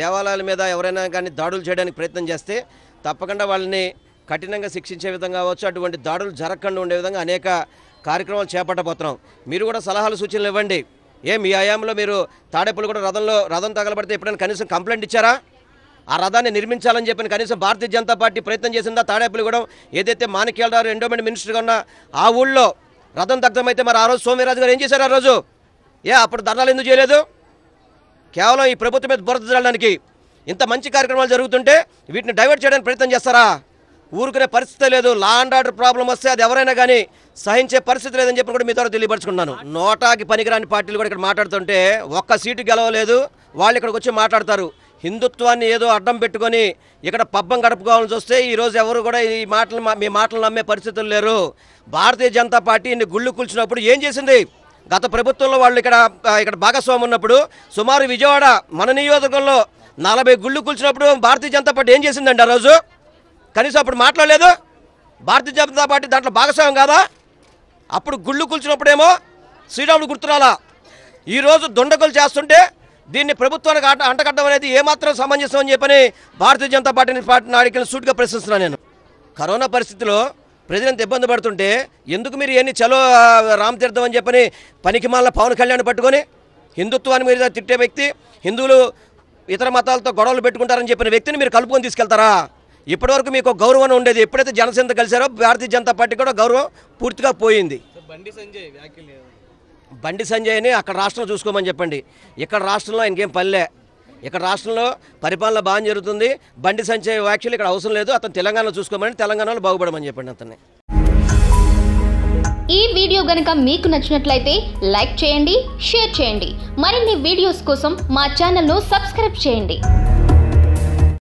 దేవాలయాల మీద ఎవరైనా కానీ దాడులు చేయడానికి ప్రయత్నం చేస్తే తప్పకుండా వాళ్ళని కఠినంగా శిక్షించే విధంగా అవచ్చు అటువంటి దాడులు జరగకుండా ఉండే విధంగా అనేక కార్యక్రమాలు చేపట్టబోతున్నాం మీరు కూడా సలహాలు సూచనలు ఇవ్వండి ఏ మీ ఆయాంలో మీరు తాడేపల్లి కూడా రథంలో రథం తగలబడితే ఎప్పుడైనా కనీసం కంప్లైంట్ ఇచ్చారా ఆ రథాన్ని నిర్మించాలని చెప్పిన కనీసం భారతీయ జనతా పార్టీ ప్రయత్నం చేసిందా కూడా ఏదైతే రెండో మంది మినిస్టర్గా ఉన్న ఆ ఊళ్ళో రథం దగ్ధమైతే మరి ఆ రోజు సోమవీరాజు గారు ఏం చేశారు ఆ రోజు ఏ అప్పుడు ధర్నాలు ఎందుకు చేయలేదు కేవలం ఈ ప్రభుత్వం మీద బురద జల్లడానికి ఇంత మంచి కార్యక్రమాలు జరుగుతుంటే వీటిని డైవర్ట్ చేయడానికి ప్రయత్నం చేస్తారా ఊరుకునే పరిస్థితి లేదు లా అండ్ ఆర్డర్ ప్రాబ్లం వస్తే అది ఎవరైనా కానీ సహించే పరిస్థితి లేదని చెప్పి కూడా మీ ద్వారా తెలియపరుచుకున్నాను నోటాకి పనికిరాని పార్టీలు కూడా ఇక్కడ మాట్లాడుతుంటే ఒక్క సీటు గెలవలేదు వాళ్ళు ఇక్కడికి వచ్చి మాట్లాడతారు హిందుత్వాన్ని ఏదో అడ్డం పెట్టుకొని ఇక్కడ పబ్బం గడుపుకోవాలని చూస్తే ఈరోజు ఎవరు కూడా ఈ మాటలు మీ మాటలు నమ్మే పరిస్థితులు లేరు భారతీయ జనతా పార్టీ ఇన్ని గుళ్ళు కూల్చినప్పుడు ఏం చేసింది గత ప్రభుత్వంలో వాళ్ళు ఇక్కడ ఇక్కడ భాగస్వామి ఉన్నప్పుడు సుమారు విజయవాడ మన నియోజకవర్గంలో నలభై గుళ్ళు కూల్చినప్పుడు భారతీయ జనతా పార్టీ ఏం చేసిందండి ఆ రోజు కనీసం అప్పుడు మాట్లాడలేదు భారతీయ జనతా పార్టీ దాంట్లో భాగస్వామ్యం కాదా అప్పుడు గుళ్ళు కూల్చినప్పుడేమో శ్రీరాములు గుర్తురాలా ఈరోజు దొండకులు చేస్తుంటే దీన్ని ప్రభుత్వానికి అంట అంటగట్టడం అనేది ఏమాత్రం సమంజసం అని చెప్పని భారతీయ జనతా పార్టీని పార్టీ నాయకులను సూటిగా ప్రశ్నిస్తున్నాను నేను కరోనా పరిస్థితిలో ప్రజలంత ఇబ్బంది పడుతుంటే ఎందుకు మీరు ఎన్ని చలో రామతీర్థం అని చెప్పని పనికి మళ్ళీ పవన్ కళ్యాణ్ పట్టుకొని హిందుత్వాన్ని మీరు తిట్టే వ్యక్తి హిందువులు ఇతర మతాలతో గొడవలు పెట్టుకుంటారని చెప్పిన వ్యక్తిని మీరు కలుపుకొని తీసుకెళ్తారా ఇప్పటివరకు మీకు గౌరవం ఉండేది ఎప్పుడైతే జనసేన కలిశారో భారతీయ జనతా పార్టీ కూడా గౌరవం పూర్తిగా పోయింది బండి సంజయ్ బండి సంజయ్ని అక్కడ రాష్ట్రంలో చూసుకోమని చెప్పండి ఇక్కడ రాష్ట్రంలో ఆయనకేం పల్లె ఇక్కడ రాష్ట్రంలో పరిపాలన బాగా జరుగుతుంది బండి సంచయ వ్యాఖ్యలు ఇక్కడ అవసరం లేదు అతను తెలంగాణలో చూసుకోమని తెలంగాణలో బాగుపడమని చెప్పండి అతన్ని ఈ వీడియో గనక మీకు నచ్చినట్లయితే లైక్ చేయండి షేర్ చేయండి మరిన్ని వీడియోస్ కోసం మా ఛానల్ను సబ్స్క్రైబ్ చేయండి